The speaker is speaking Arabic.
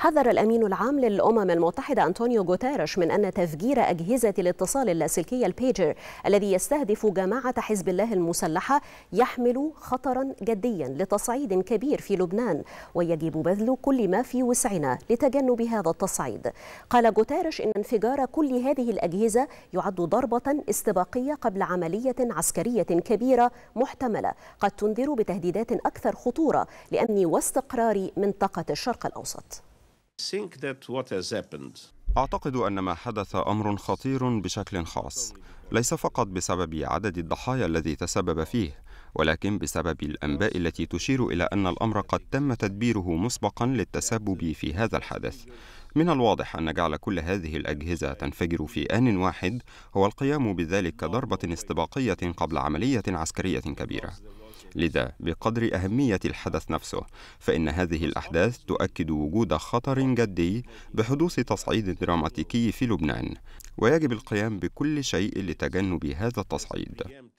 حذر الأمين العام للأمم المتحدة أنطونيو غوتيريش من أن تفجير أجهزة الاتصال اللاسلكية البيجر الذي يستهدف جماعة حزب الله المسلحة يحمل خطرا جديا لتصعيد كبير في لبنان ويجب بذل كل ما في وسعنا لتجنب هذا التصعيد قال غوتيريش إن انفجار كل هذه الأجهزة يعد ضربة استباقية قبل عملية عسكرية كبيرة محتملة قد تنذر بتهديدات أكثر خطورة لأمن واستقرار منطقة الشرق الأوسط أعتقد أن ما حدث أمر خطير بشكل خاص، ليس فقط بسبب عدد الضحايا الذي تسبب فيه، ولكن بسبب الأنباء التي تشير إلى أن الأمر قد تم تدبيره مسبقا للتسبب في هذا الحدث. من الواضح أن جعل كل هذه الأجهزة تنفجر في آن واحد هو القيام بذلك كضربة استباقية قبل عملية عسكرية كبيرة لذا بقدر أهمية الحدث نفسه فإن هذه الأحداث تؤكد وجود خطر جدي بحدوث تصعيد دراماتيكي في لبنان ويجب القيام بكل شيء لتجنب هذا التصعيد